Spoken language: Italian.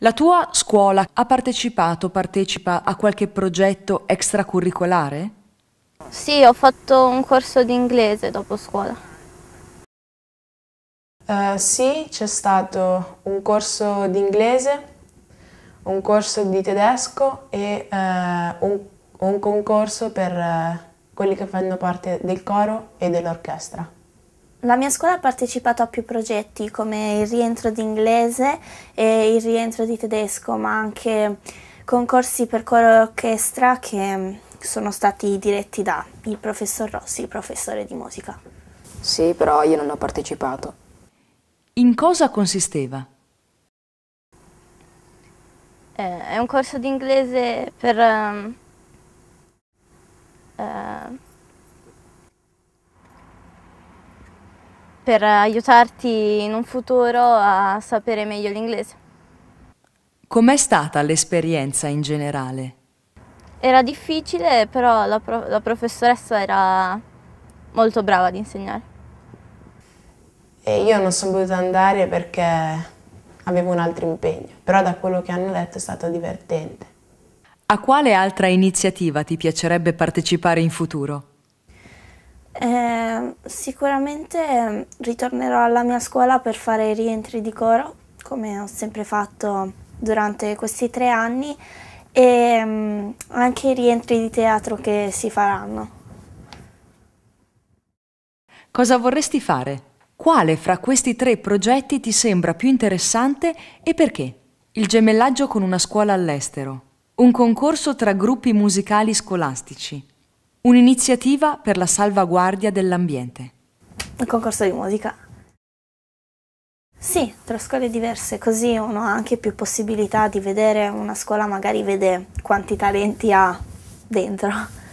La tua scuola ha partecipato, partecipa a qualche progetto extracurricolare? Sì, ho fatto un corso di inglese dopo scuola. Uh, sì, c'è stato un corso di inglese, un corso di tedesco e uh, un, un, concorso per uh, quelli che fanno parte del coro e dell'orchestra. La mia scuola ha partecipato a più progetti come il rientro di inglese e il rientro di tedesco, ma anche concorsi per coro e orchestra che mm, sono stati diretti da il professor Rossi, professore di musica. Sì, però io non ho partecipato. In cosa consisteva? Eh, è un corso di inglese per um per aiutarti in un futuro a sapere meglio l'inglese. Com'è stata l'esperienza in generale? Era difficile, però la, pro la, professoressa era molto brava ad insegnare. E io non sono potuta andare perché avevo un altro impegno, però da quello che hanno detto è stato divertente. A quale altra iniziativa ti piacerebbe partecipare in futuro? Eh, Ehm, sicuramente ehm, ritornerò alla mia scuola per fare i rientri di coro, come ho sempre fatto durante questi tre anni, e ehm, anche i rientri di teatro che si faranno. Cosa vorresti fare? Quale fra questi tre progetti ti sembra più interessante e perché? Il gemellaggio con una scuola all'estero. Un concorso tra gruppi musicali scolastici un'iniziativa per la salvaguardia dell'ambiente. Il concorso di musica. Sì, tra scuole diverse, così uno ha anche più possibilità di vedere una scuola, magari vede quanti talenti ha dentro.